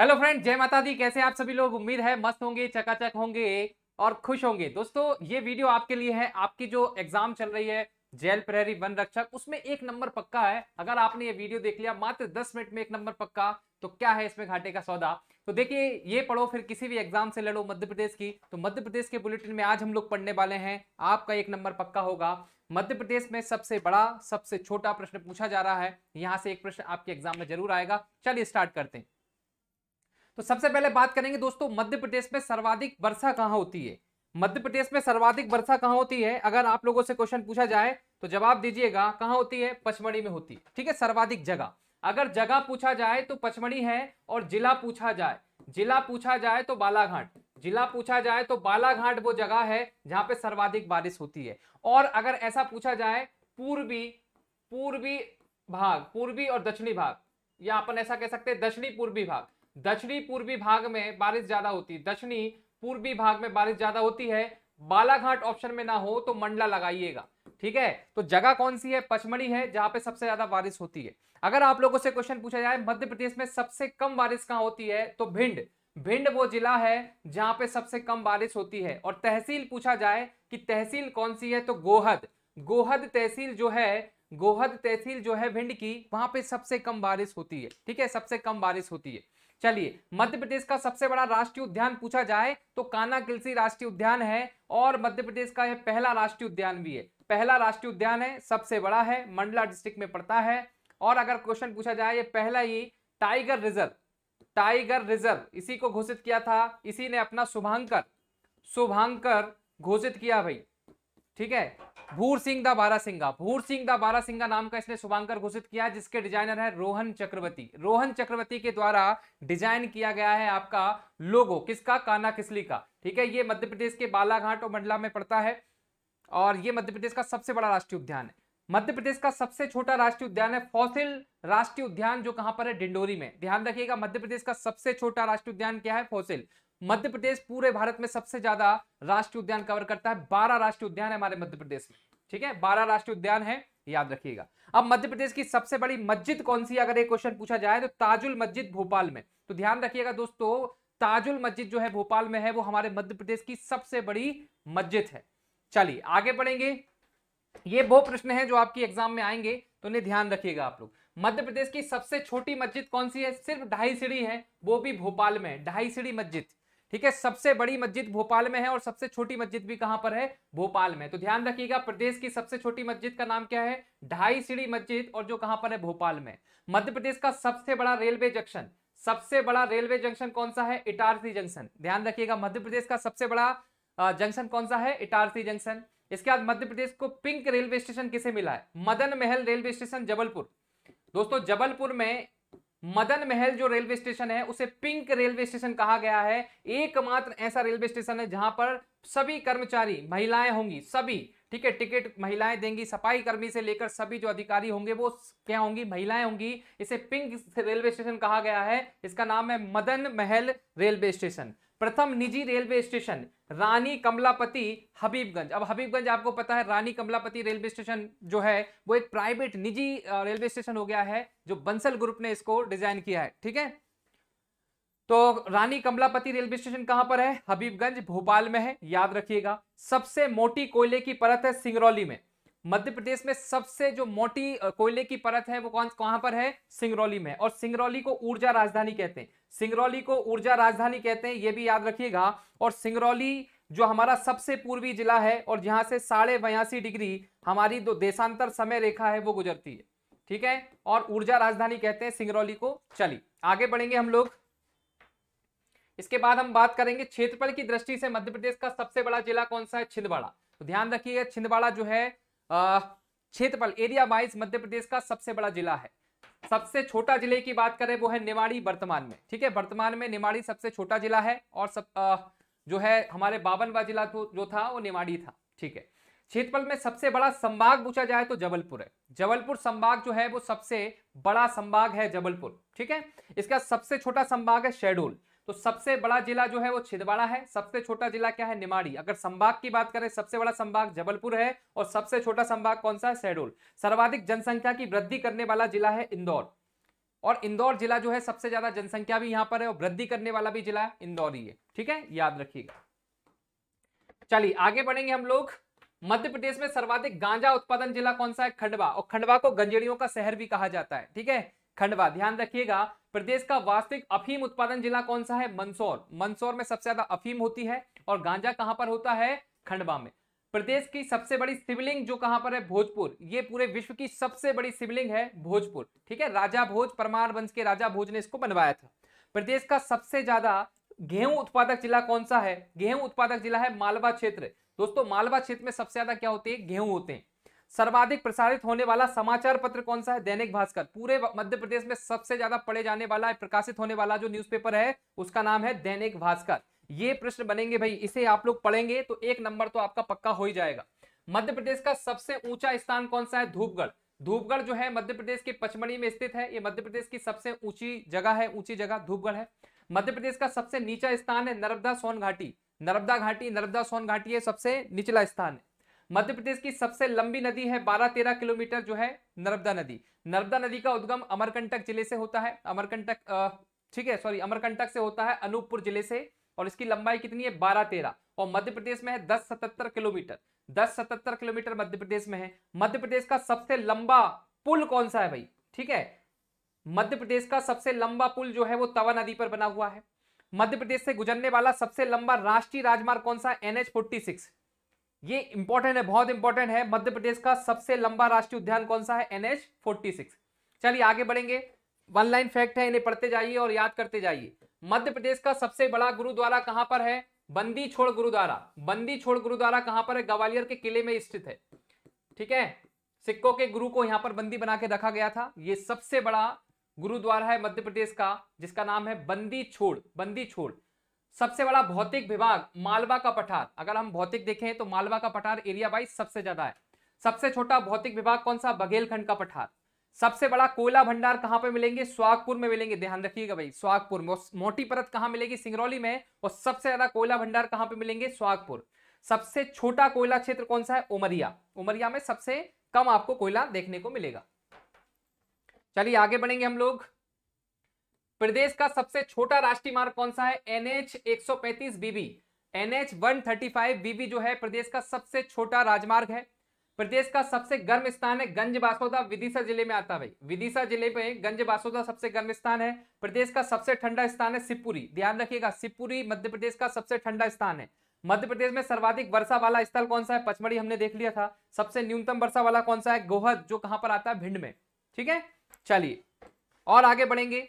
hello friend जय माता दी कैसे आप सभी लोग उम्मीद है मस्त होंगे चकाचक होंगे और खुश होंगे दोस्तों ये वीडियो आपके लिए है आपकी जो एग्जाम चल रही है जेल प्रहरी वन रक्षक उसमें एक नंबर पक्का है अगर आपने ये वीडियो देख लिया मात्र 10 मिनट में एक नंबर पक्का तो क्या है इसमें घाटे का सौदा तो देखिए ये पढ़ो फिर किसी भी एग्जाम से लड़ो मध्य प्रदेश की तो मध्य प्रदेश के बुलेटिन में आज हम लोग पढ़ने वाले हैं आपका एक नंबर पक्का होगा मध्य प्रदेश में सबसे बड़ा सबसे छोटा प्रश्न पूछा जा रहा है यहाँ से एक प्रश्न आपके एग्जाम में जरूर आएगा चलिए स्टार्ट करते हैं तो सबसे पहले बात करेंगे दोस्तों मध्य प्रदेश में सर्वाधिक वर्षा कहाँ होती है मध्य प्रदेश में सर्वाधिक वर्षा कहाँ होती है अगर आप लोगों से क्वेश्चन पूछा जाए तो जवाब दीजिएगा कहाँ होती है पचमढ़ी में होती है ठीक है सर्वाधिक जगह अगर जगह पूछा जाए तो पचमढ़ी है और जिला पूछा जाए जिला पूछा जाए तो बालाघाट जिला पूछा जाए तो बालाघाट वो जगह है जहां पे सर्वाधिक बारिश होती है और अगर ऐसा पूछा जाए पूर्वी पूर्वी भाग पूर्वी और दक्षिणी भाग या अपन ऐसा कह सकते हैं दक्षिणी पूर्वी भाग दक्षिणी पूर्वी भाग में बारिश ज्यादा होती है दक्षिणी पूर्वी भाग में बारिश ज्यादा होती है बालाघाट ऑप्शन में ना हो तो मंडला लगाइएगा ठीक है तो जगह कौन सी है पचमढ़ी है जहां पे सबसे ज्यादा बारिश होती है अगर आप लोगों से क्वेश्चन पूछा जाए मध्य प्रदेश में सबसे कम बारिश कहाँ होती है तो भिंड भिंड वो जिला है जहां पे सबसे कम बारिश होती है और तहसील पूछा जाए कि तहसील कौन सी है तो गोहद गोहद तहसील जो है गोहद तहसील जो है भिंड की वहां पे सबसे कम बारिश होती है ठीक है सबसे कम बारिश होती है चलिए मध्य प्रदेश का सबसे बड़ा राष्ट्रीय उद्यान पूछा जाए तो काना किलसी राष्ट्रीय उद्यान है और मध्य प्रदेश का यह पहला राष्ट्रीय उद्यान भी है पहला राष्ट्रीय उद्यान है सबसे बड़ा है मंडला डिस्ट्रिक्ट में पड़ता है और अगर क्वेश्चन पूछा जाए ये पहला ही टाइगर रिजर्व टाइगर रिजर्व इसी को घोषित किया था इसी ने अपना शुभांकर शुभांकर घोषित किया भाई ठीक है भूर सिंह द बारा सिंगा भूर सिंह द बारा सिंगा नाम का इसने शुभांकर घोषित किया जिसके डिजाइनर है रोहन चक्रवर्ती रोहन चक्रवर्ती के द्वारा डिजाइन किया गया है आपका लोगो किसका काना किसली का ठीक है ये मध्य प्रदेश के बालाघाट और मंडला में पड़ता है और ये मध्य प्रदेश का सबसे बड़ा राष्ट्रीय उद्यान है मध्य प्रदेश का सबसे छोटा राष्ट्रीय उद्यान है फौसिल राष्ट्रीय उद्यान जो कहां पर है डिंडोरी में ध्यान रखिएगा मध्य प्रदेश का सबसे छोटा राष्ट्रीय उद्यान क्या है फौसिल मध्य प्रदेश पूरे भारत में सबसे ज्यादा राष्ट्रीय उद्यान कवर करता है बारह राष्ट्रीय उद्यान है हमारे मध्य प्रदेश में ठीक है बारह राष्ट्रीय उद्यान है याद रखिएगा अब मध्य प्रदेश की सबसे बड़ी मस्जिद कौन सी अगर एक क्वेश्चन पूछा जाए तो ताजुल मस्जिद भोपाल में तो ध्यान रखिएगा दोस्तों ताजुल मस्जिद जो है भोपाल में है वो हमारे मध्य प्रदेश की सबसे बड़ी मस्जिद है चलिए आगे बढ़ेंगे ये वो प्रश्न है जो आपकी एग्जाम में आएंगे तो उन्हें ध्यान रखिएगा आप लोग मध्य प्रदेश की सबसे छोटी मस्जिद कौन सी है सिर्फ ढाई सीढ़ी है वो भी भोपाल में ढाई सीढ़ी मस्जिद ठीक है सबसे बड़ी मस्जिद भोपाल में है और सबसे छोटी मस्जिद भी कहां पर है भोपाल में तो ध्यान रखिएगा प्रदेश की सबसे छोटी मस्जिद का नाम क्या है ढाई सीढ़ी मस्जिद और जो कहां पर है भोपाल में मध्य प्रदेश का सबसे बड़ा रेलवे जंक्शन सबसे बड़ा रेलवे जंक्शन कौन सा है इटारसी जंक्शन ध्यान रखिएगा मध्य प्रदेश का सबसे बड़ा जंक्शन कौन सा है इटारसी जंक्शन इसके बाद मध्य प्रदेश को पिंक रेलवे स्टेशन किसे मिला है मदन महल रेलवे स्टेशन जबलपुर दोस्तों जबलपुर में मदन महल जो रेलवे स्टेशन है उसे पिंक रेलवे स्टेशन कहा गया है एकमात्र ऐसा रेलवे स्टेशन है जहां पर सभी कर्मचारी महिलाएं होंगी सभी ठीक है टिकट महिलाएं देंगी सफाई कर्मी से लेकर सभी जो अधिकारी होंगे वो क्या होंगी महिलाएं होंगी इसे पिंक रेलवे स्टेशन कहा गया है इसका नाम है मदन महल रेलवे स्टेशन प्रथम निजी रेलवे स्टेशन रानी कमलापति हबीबगंज अब हबीबगंज आपको पता है रानी कमलापति रेलवे स्टेशन जो है वो एक प्राइवेट निजी रेलवे स्टेशन हो गया है जो बंसल ग्रुप ने इसको डिजाइन किया है ठीक है तो रानी कमलापति रेलवे स्टेशन कहां पर है हबीबगंज भोपाल में है याद रखिएगा सबसे मोटी कोयले की परत है सिंगरौली में मध्य प्रदेश में सबसे जो मोटी कोयले की परत है वो कौन कहां पर है सिंगरौली में और सिंगरौली को ऊर्जा राजधानी कहते हैं सिंगरौली को ऊर्जा राजधानी कहते हैं ये भी याद रखिएगा और सिंगरौली जो हमारा सबसे पूर्वी जिला है और जहां से साढ़े बयासी डिग्री हमारी जो देशांतर समय रेखा है वो गुजरती है ठीक है और ऊर्जा राजधानी कहते हैं सिंगरौली को चलिए आगे बढ़ेंगे हम लोग इसके बाद हम बात करेंगे क्षेत्रफल की दृष्टि से मध्य प्रदेश का सबसे बड़ा जिला कौन सा है छिंदवाड़ा तो ध्यान रखिएगा छिंदवाड़ा जो है क्षेत्रफल एरिया वाइज मध्य प्रदेश का सबसे बड़ा जिला है सबसे छोटा जिले की बात करें वो है निवाड़ी वर्तमान में ठीक है वर्तमान में निवाड़ी सबसे छोटा जिला है और सब आ, जो है हमारे बावनवा जिला तो जो था वो निवाड़ी था ठीक है क्षेत्रफल में सबसे बड़ा संभाग पूछा जाए तो जबलपुर है जबलपुर संभाग जो है वो सबसे बड़ा संभाग है जबलपुर ठीक है इसका सबसे छोटा संभाग है शेड्यूल तो सबसे बड़ा जिला जो है वो छिदवाड़ा है सबसे छोटा जिला क्या है निमाड़ी अगर संभाग की बात करें सबसे बड़ा संभाग जबलपुर है और सबसे छोटा संभाग कौन सा है शहडोल सर्वाधिक जनसंख्या की वृद्धि करने वाला जिला है इंदौर और इंदौर जिला जो है सबसे ज्यादा जनसंख्या भी यहां पर है और वृद्धि करने वाला भी जिला इंदौर ही है ठीक है याद रखिएगा चलिए आगे बढ़ेंगे हम लोग मध्य प्रदेश में सर्वाधिक गांजा उत्पादन जिला कौन सा है खंडवा और खंडवा को गंजेड़ियों का शहर भी कहा जाता है ठीक है खंडवा ध्यान रखिएगा प्रदेश का वास्तविक अफीम उत्पादन जिला कौन सा है मंदसौर मंदसौर में सबसे ज्यादा अफीम होती है और गांजा कहां पर होता है खंडवा में प्रदेश की सबसे बड़ी शिवलिंग जो कहां पर है भोजपुर ये पूरे विश्व की सबसे बड़ी शिवलिंग है भोजपुर ठीक है राजा भोज परमार वंश के राजा भोज ने इसको बनवाया था प्रदेश का सबसे ज्यादा गेहूं उत्पादक जिला कौन सा है गेहूं उत्पादक जिला है मालवा क्षेत्र दोस्तों मालवा क्षेत्र में सबसे ज्यादा क्या होते हैं गेहूं होते हैं सर्वाधिक प्रसारित होने वाला समाचार पत्र कौन सा है दैनिक भास्कर पूरे मध्य प्रदेश में सबसे ज्यादा पढ़े जाने वाला प्रकाशित होने वाला जो न्यूज़पेपर है उसका नाम है दैनिक भास्कर ये प्रश्न बनेंगे भाई इसे आप लोग पढ़ेंगे तो एक नंबर तो आपका पक्का हो ही जाएगा मध्य प्रदेश का सबसे ऊंचा स्थान कौन सा है धूपगढ़ धूपगढ़ जो है मध्य प्रदेश के पचमढ़ी में स्थित है ये मध्य प्रदेश की सबसे ऊंची जगह है ऊंची जगह धूपगढ़ है मध्य प्रदेश का सबसे नीचा स्थान है नर्मदा सोन घाटी नर्मदा घाटी नर्मदा सोन घाटी है सबसे निचला स्थान है मध्य प्रदेश की सबसे लंबी नदी है बारह तेरह किलोमीटर जो है नर्मदा नदी नर्मदा नदी का उद्गम अमरकंटक जिले से होता है अमरकंटक ठीक है सॉरी अमरकंटक से होता है अनूपपुर जिले से और इसकी लंबाई कितनी है बारह तेरह और मध्य प्रदेश में है दस सतहत्तर किलोमीटर दस सतहत्तर किलोमीटर मध्य प्रदेश में है मध्य प्रदेश का सबसे लंबा पुल कौन सा है भाई ठीक है मध्य प्रदेश का सबसे लंबा पुल जो है वो तवा नदी पर बना हुआ है मध्य प्रदेश से गुजरने वाला सबसे लंबा राष्ट्रीय राजमार्ग कौन सा एनएच फोर्टी सिक्स ये इंपॉर्टेंट है बहुत इंपॉर्टेंट है मध्य प्रदेश का सबसे लंबा राष्ट्रीय उद्यान कौन सा है एनएच फोर्टी सिक्स चलिए आगे बढ़ेंगे वन लाइन फैक्ट है इन्हें पढ़ते जाइए और याद करते जाइए मध्य प्रदेश का सबसे बड़ा गुरुद्वारा कहां पर है बंदी छोड़ गुरुद्वारा बंदी छोड़ गुरुद्वारा कहां पर है ग्वालियर के किले में स्थित है ठीक है सिक्कों के गुरु को यहां पर बंदी बना के रखा गया था यह सबसे बड़ा गुरुद्वारा है मध्य प्रदेश का जिसका नाम है बंदी छोड़ बंदी छोड़ सबसे बड़ा भौतिक विभाग मालवा का पठार अगर हम भौतिक देखें तो मालवा का पठार एरिया वाइज सबसे ज्यादा है सबसे छोटा भौतिक विभाग कौन सा बघेलखंड का पठार सबसे बड़ा कोयला भंडार कहां पे मिलेंगे स्वागपुर में मिलेंगे ध्यान रखिएगा भाई स्वागपुर मोटी परत कहां मिलेगी सिंगरौली में और सबसे ज्यादा कोयला भंडार कहां पे मिलेंगे स्वागपुर सबसे छोटा कोयला क्षेत्र कौन सा है उमरिया उमरिया में सबसे कम आपको कोयला देखने को मिलेगा चलिए आगे बढ़ेंगे हम लोग प्रदेश का सबसे छोटा राष्ट्रीय मार्ग कौन सा है एनएच पैंतीस बीबी एनएच फाइव बीबी जो है प्रदेश का सबसे छोटा राजमार्ग है प्रदेश का सबसे गर्म स्थान है गंज बासोदा विदिशा जिले में आता है भाई विदिशा जिले में गंज बासोदा सबसे गर्म स्थान है प्रदेश का सबसे ठंडा स्थान है सिपुरी ध्यान रखिएगा सिपुरी मध्य प्रदेश का सबसे ठंडा स्थान है मध्य प्रदेश में सर्वाधिक वर्षा वाला स्थल कौन सा है पचमढ़ी हमने देख लिया था सबसे न्यूनतम वर्षा वाला कौन सा है गोहद जो कहां पर आता है भिंड में ठीक है चलिए और आगे बढ़ेंगे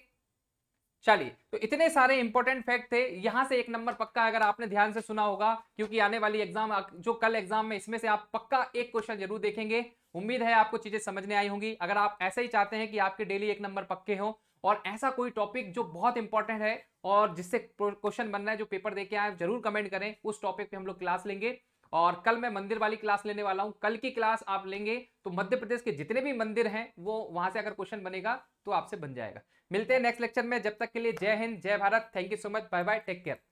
चलिए तो इतने सारे इंपॉर्टेंट फैक्ट थे यहां से एक नंबर पक्का अगर आपने ध्यान से सुना होगा क्योंकि आने वाली एग्जाम जो कल एग्जाम में इसमें से आप पक्का एक क्वेश्चन जरूर देखेंगे उम्मीद है आपको चीजें समझने आई होंगी अगर आप ऐसे ही चाहते हैं कि आपके डेली एक नंबर पक्के हो और ऐसा कोई टॉपिक जो बहुत इंपॉर्टेंट है और जिससे क्वेश्चन बनना है जो पेपर दे के आए जरूर कमेंट करें उस टॉपिक पे हम लोग क्लास लेंगे और कल मैं मंदिर वाली क्लास लेने वाला हूँ कल की क्लास आप लेंगे तो मध्य प्रदेश के जितने भी मंदिर हैं वो वहां से अगर क्वेश्चन बनेगा तो आपसे बन जाएगा मिलते हैं नेक्स्ट लेक्चर में जब तक के लिए जय हिंद जय Bharat thank you so much bye bye take care